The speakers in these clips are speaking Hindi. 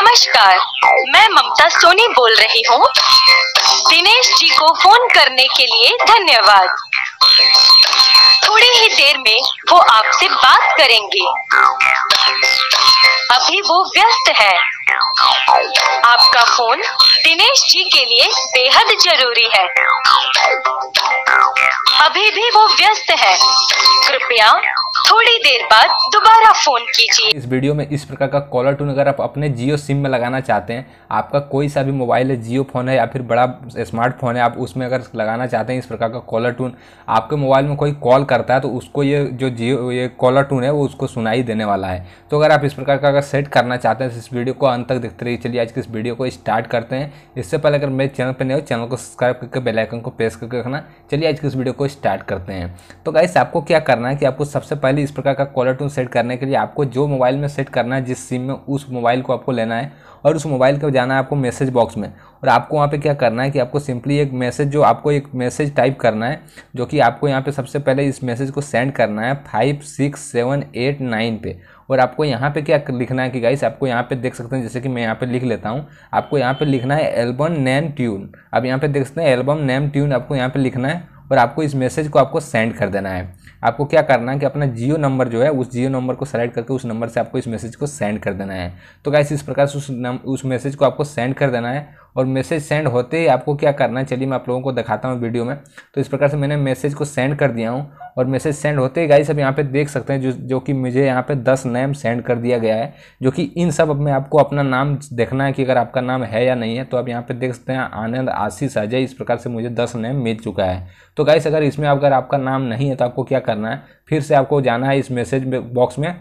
नमस्कार मैं ममता सोनी बोल रही हूँ दिनेश जी को फोन करने के लिए धन्यवाद थोड़ी ही देर में वो आपसे बात करेंगे अभी वो व्यस्त है आपका फोन दिनेश जी के लिए बेहद जरूरी है अभी भी वो व्यस्त है कृपया थोड़ी देर बाद दोबारा फोन कीजिए इस वीडियो में इस प्रकार का कॉलर टून अगर आप अपने जियो सिम में लगाना चाहते हैं आपका कोई सा भी मोबाइल है जियो फोन है या फिर बड़ा स्मार्टफोन है आप उसमें अगर लगाना चाहते हैं इस प्रकार का कॉलर टून आपके मोबाइल में कोई कॉल करता है तो उसको ये जो जियो ये कॉलर टून है वो उसको सुनाई देने वाला है तो अगर आप इस प्रकार का अगर सेट करना चाहते हैं तो इस वीडियो को अंत तक देखते रहिए चलिए आज के इस वीडियो को स्टार्ट करते हैं इससे पहले अगर मेरे चैनल पर नहीं हो चैनल को सब्सक्राइब करके बेलाइकन को प्रेस करके रखना चलिए आज के इस वीडियो को स्टार्ट करते हैं तो गाइस आपको क्या करना है कि आपको सबसे पहले पहले इस प्रकार का कॉलर टून सेट करने के लिए आपको जो मोबाइल में सेट करना है जिस सिम में उस मोबाइल को आपको लेना है और उस मोबाइल को जाना है आपको मैसेज बॉक्स में और आपको वहाँ पे क्या करना है कि आपको सिंपली एक मैसेज जो आपको एक मैसेज टाइप करना है जो कि आपको यहाँ पे सबसे पहले इस मैसेज को सेंड करना है five six seven eight nine पे और आपको यहाँ पे क्या लिखना है कि गाइस आपको यहाँ पे देख सकते हैं जैसे कि मैं यहाँ पे लिख लेता हूँ आपको यहाँ पे लिखना है एल्बम नैम ट्यून आप यहाँ पे देख सकते हैं एल्बम नैम ट्यून आपको यहाँ पर लिखना है और आपको इस मैसेज को आपको सेंड कर देना है आपको क्या करना है कि अपना जियो नंबर जो है उस जियो नंबर को सेलेक्ट करके उस नंबर से आपको इस मैसेज को सेंड कर देना है तो गैस इस प्रकार से उस नम उस मैसेज को आपको सेंड कर देना है और मैसेज सेंड होते ही आपको क्या करना है चलिए मैं आप लोगों को दिखाता हूँ वीडियो में तो इस प्रकार से मैंने मैसेज को सेंड कर दिया हूँ और मैसेज सेंड होते ही गाइस अब यहाँ पे देख सकते हैं जो जो कि मुझे यहाँ पे दस नेम सेंड कर दिया गया है जो कि इन सब में आपको अपना नाम देखना है कि अगर आपका नाम है या नहीं है तो आप यहाँ पे देख सकते हैं आनंद आशीष अजय इस प्रकार से मुझे दस नेम मिल चुका है तो गाइस अगर इसमें अगर आपका नाम नहीं है तो आपको क्या करना है फिर से आपको जाना है इस मैसेज बॉक्स में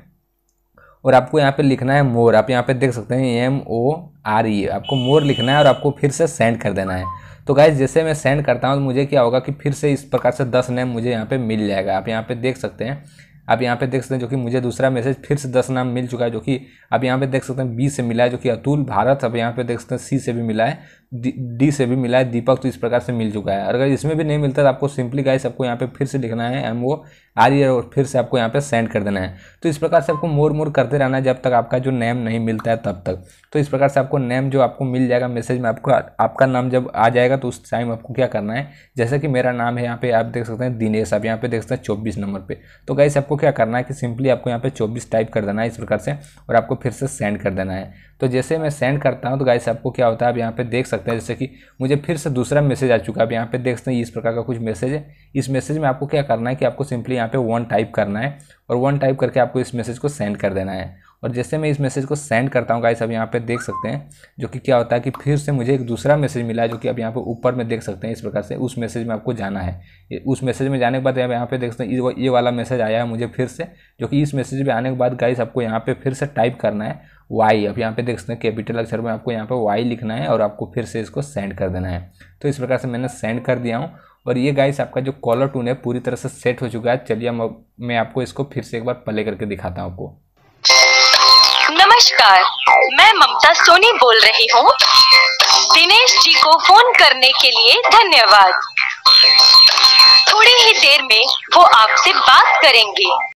और आपको यहाँ पे लिखना है मोर आप यहाँ पे देख सकते हैं एम ओ आर ई आपको मोर लिखना है और आपको फिर से सेंड कर देना है तो गाइज जैसे मैं सेंड करता हूँ तो मुझे क्या होगा कि फिर से इस प्रकार से दस नेम मुझे यहाँ पे मिल जाएगा आप यहाँ पे देख सकते हैं आप यहाँ पे देख सकते हैं जो कि मुझे दूसरा मैसेज फिर से दस नाम मिल चुका है जो कि आप यहाँ पे देख सकते हैं बी से मिला है जो कि अतुल भारत अब यहाँ पे देख सकते हैं सी से भी मिला है डी से भी मिला है दीपक तो इस प्रकार से मिल चुका है अगर इसमें भी नहीं मिलता तो आपको सिंपली गाइस आपको यहाँ पे फिर से लिखना है एम वो आ रही है और फिर से आपको यहाँ पे सेंड कर देना है तो इस प्रकार से आपको मोर मोर करते रहना है जब तक आपका जो नेम नहीं मिलता है तब तक तो इस प्रकार से आपको नेम जो आपको मिल जाएगा मैसेज में आपको आपका नाम जब आ जाएगा तो उस टाइम आपको क्या करना है जैसे कि मेरा नाम है यहाँ पे आप देख सकते हैं दिनेश आप यहाँ पे देख सकते हैं चौबीस नंबर पर तो गाइस आपको क्या करना है कि सिंपली आपको यहाँ पे चौबीस टाइप कर देना है इस प्रकार से और आपको फिर से सेंड कर देना है तो जैसे मैं सेंड करता हूँ तो गाइस आपको क्या होता है आप यहाँ पे देख सकते सकते हैं जैसे कि मुझे फिर से दूसरा मैसेज आ चुका है अब यहाँ पे देख सकते हैं इस प्रकार का कुछ मैसेज है इस मैसेज में आपको क्या करना है कि आपको सिंपली यहाँ पे वन टाइप करना है और वन टाइप करके आपको इस मैसेज को सेंड कर देना है और जैसे मैं इस मैसेज को सेंड करता हूँ गाइस अब यहाँ पे देख सकते हैं जो कि क्या होता है कि फिर से मुझे एक दूसरा मैसेज मिला है जो कि अब यहाँ पे ऊपर में देख सकते हैं इस प्रकार से उस मैसेज में आपको जाना है उस मैसेज में जाने के बाद यहाँ पे देख सकते हैं ये वाला मैसेज आया है मुझे फिर से जो कि इस मैसेज में आने के बाद गाइस आपको यहाँ पर फिर से टाइप करना है वाई अब यहाँ पे देख सकते हैं कैपिटल अक्षर में आपको यहाँ पे वाई लिखना है और आपको फिर से इसको सेंड कर देना है तो इस प्रकार से मैंने सेंड कर दिया हूँ और ये गाइस आपका जो कॉलर टून है पूरी तरह से सेट हो चुका है चलिए मैं आपको इसको फिर से एक बार प्ले करके दिखाता हूँ आपको नमस्कार मैं ममता सोनी बोल रही हूँ दिनेश जी को फोन करने के लिए धन्यवाद थोड़ी ही देर में वो आपसे बात करेंगे